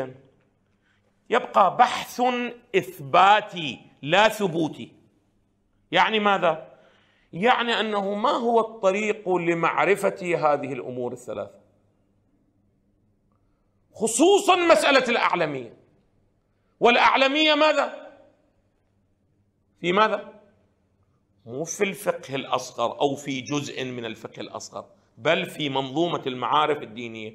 اذا يبقى بحث اثباتي لا ثبوتي يعني ماذا يعني انه ما هو الطريق لمعرفه هذه الامور الثلاثه خصوصا مساله الاعلميه والاعلميه ماذا في ماذا مو في الفقه الاصغر او في جزء من الفقه الاصغر بل في منظومه المعارف الدينيه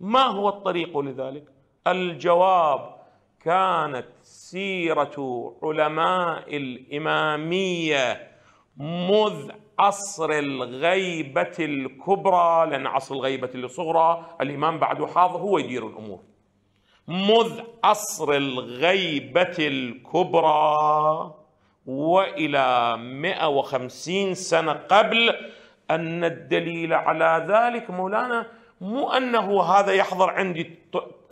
ما هو الطريق لذلك الجواب كانت سيرة علماء الإمامية مذ عصر الغيبة الكبرى لأن عصر الغيبة الصغرى الإمام بعد حاضر هو يدير الأمور مذ عصر الغيبة الكبرى وإلى 150 سنة قبل أن الدليل على ذلك مولانا مو أنه هذا يحضر عندي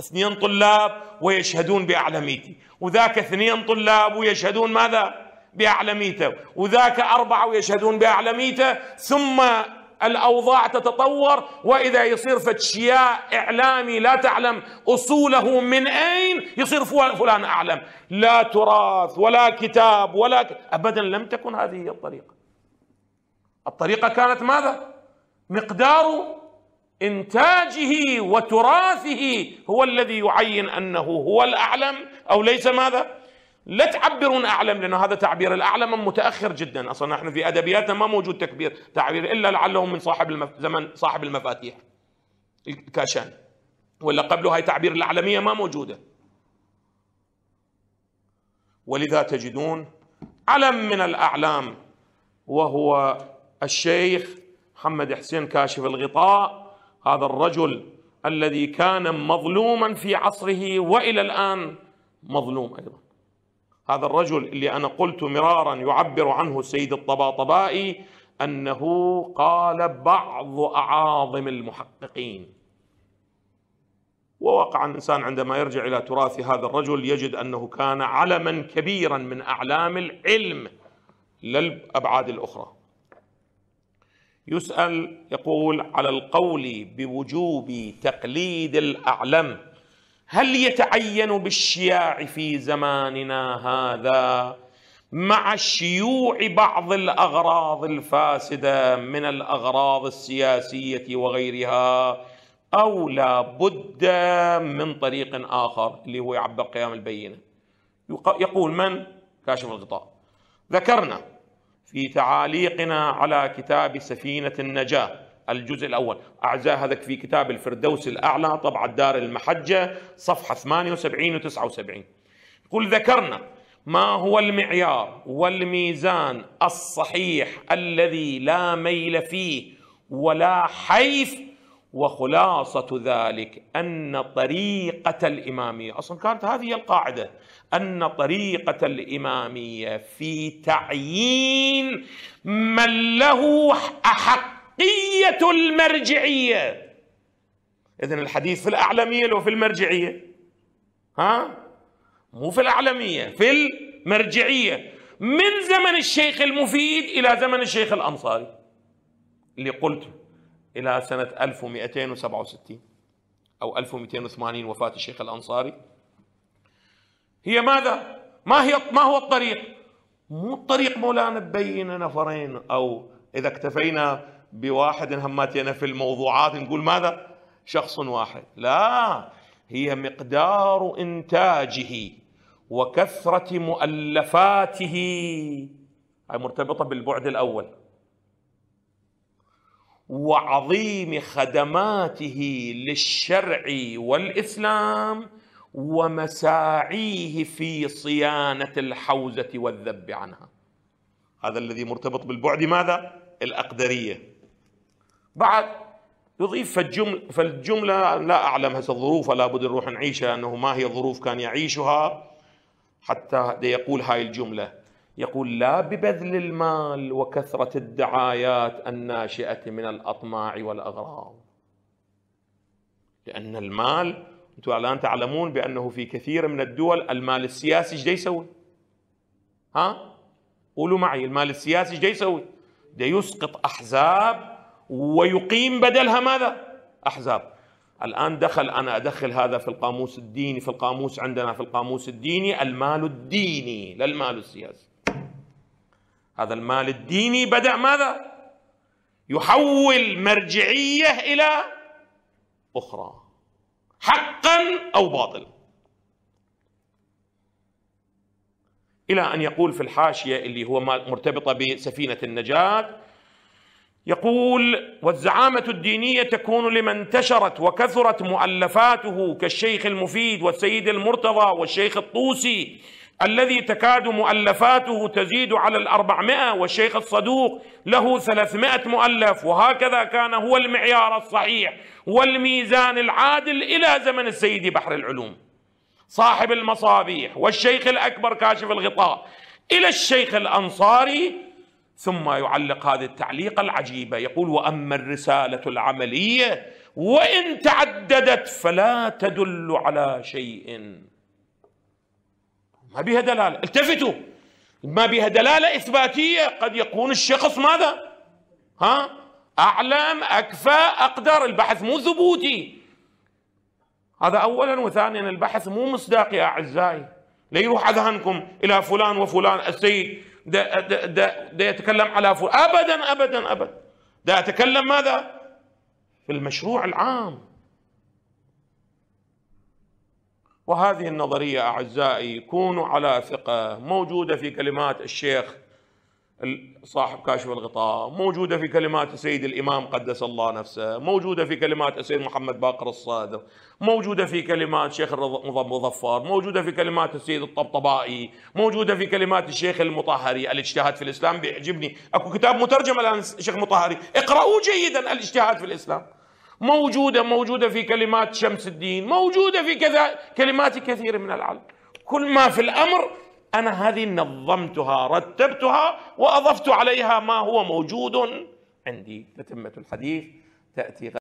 اثنين طلاب ويشهدون بأعلميتي وذاك اثنين طلاب ويشهدون ماذا بأعلميته وذاك أربعة ويشهدون بأعلميته ثم الأوضاع تتطور وإذا يصير فتشياء إعلامي لا تعلم أصوله من أين يصير فلان أعلم لا تراث ولا كتاب ولا ك... أبدا لم تكن هذه هي الطريقة الطريقة كانت ماذا؟ مقدار انتاجه وتراثه هو الذي يعين انه هو الاعلم او ليس ماذا؟ لا تعبرون اعلم لانه هذا تعبير الاعلم متاخر جدا اصلا نحن في ادبياتنا ما موجود تكبير تعبير الا لعله من صاحب المف... زمن صاحب المفاتيح الكاشان ولا قبله هاي تعبير الاعلميه ما موجوده ولذا تجدون علم من الاعلام وهو الشيخ محمد حسين كاشف الغطاء هذا الرجل الذي كان مظلوما في عصره والى الان مظلوم ايضا هذا الرجل اللي انا قلت مرارا يعبر عنه السيد الطباطبائي انه قال بعض اعاظم المحققين ووقع الانسان عندما يرجع الى تراث هذا الرجل يجد انه كان علما كبيرا من اعلام العلم للابعاد الاخرى يسأل يقول على القول بوجوب تقليد الأعلم هل يتعين بالشياع في زماننا هذا مع شيوع بعض الأغراض الفاسدة من الأغراض السياسية وغيرها أو لا بد من طريق آخر اللي هو يعبر قيام البينة يقول من كاشف الغطاء ذكرنا في تعاليقنا على كتاب سفينة النجاة الجزء الأول أعزاء هذا في كتاب الفردوس الأعلى طبعة دار المحجة صفحة 78 و 79 يقول ذكرنا ما هو المعيار والميزان الصحيح الذي لا ميل فيه ولا حيف وخلاصة ذلك أن طريقة الإمامية أصلا كانت هذه هي القاعدة أن طريقة الإمامية في تعيين من له أحقية المرجعية إذن الحديث في الأعلمية لو في المرجعية ها مو في الأعلمية في المرجعية من زمن الشيخ المفيد إلى زمن الشيخ الأنصاري اللي قلته إلى سنة 1267 أو 1280 وفاة الشيخ الأنصاري هي ماذا؟ ما هي ما هو الطريق؟ مو الطريق مولانا تبين نفرين أو إذا اكتفينا بواحد هماتينا في الموضوعات نقول ماذا؟ شخص واحد لا هي مقدار إنتاجه وكثرة مؤلفاته هي مرتبطة بالبعد الأول وعظيم خدماته للشرع والاسلام ومساعيه في صيانه الحوزه والذب عنها هذا الذي مرتبط بالبعد ماذا الاقدريه بعد يضيف فالجملة, فالجملة لا أعلم هسه الظروف لا بد نروح نعيشها أنه ما هي الظروف كان يعيشها حتى يقول هاي الجملة يقول لا ببذل المال وكثرة الدعايات الناشئة من الأطماع والأغراض لأن المال أنتم الآن تعلمون بأنه في كثير من الدول المال السياسي ايش يسوي؟ ها؟ قولوا معي المال السياسي ايش يسوي؟ ده يسقط أحزاب ويقيم بدلها ماذا؟ أحزاب الآن دخل أنا أدخل هذا في القاموس الديني في القاموس عندنا في القاموس الديني المال الديني لا المال السياسي هذا المال الديني بدأ ماذا؟ يحول مرجعية إلى أخرى حقا أو باطلا إلى أن يقول في الحاشية اللي هو مرتبطة بسفينة النجاة يقول والزعامة الدينية تكون لمن انتشرت وكثرت مؤلفاته كالشيخ المفيد والسيد المرتضى والشيخ الطوسي الذي تكاد مؤلفاته تزيد على الأربعمائة والشيخ الصدوق له ثلاثمائة مؤلف وهكذا كان هو المعيار الصحيح والميزان العادل إلى زمن السيد بحر العلوم صاحب المصابيح والشيخ الأكبر كاشف الغطاء إلى الشيخ الأنصاري ثم يعلق هذه التعليقة العجيبة يقول وأما الرسالة العملية وإن تعددت فلا تدل على شيء ما بها دلاله التفتوا ما بها دلاله اثباتيه قد يكون الشخص ماذا ها اعلم اكفى اقدر البحث مو ثبوتي هذا اولا وثانيا البحث مو مصداقي يا اعزائي لا يروح اذهانكم الى فلان وفلان السيد دا, دا, دا, ده يتكلم على فلان ابدا ابدا ابدا ده اتكلم ماذا في المشروع العام وهذه النظرية أعزائي كونوا على ثقة موجودة في كلمات الشيخ صاحب كاشف الغطاء موجودة في كلمات سيد الإمام قدس الله نفسه موجودة في كلمات السيد محمد باقر الصادق موجودة في كلمات شيخ المظفر موجودة في كلمات السيد الطبطبائي موجودة في كلمات الشيخ المطهري الاجتهاد في الإسلام بيعجبني أكو كتاب مترجم الآن الشيخ المطهري اقرأوا جيدا الاجتهاد في الإسلام موجودة موجودة في كلمات شمس الدين موجودة في كذا كلمات كثير من العلم كل ما في الأمر أنا هذه نظمتها رتبتها وأضفت عليها ما هو موجود عندي تتمة الحديث تأتي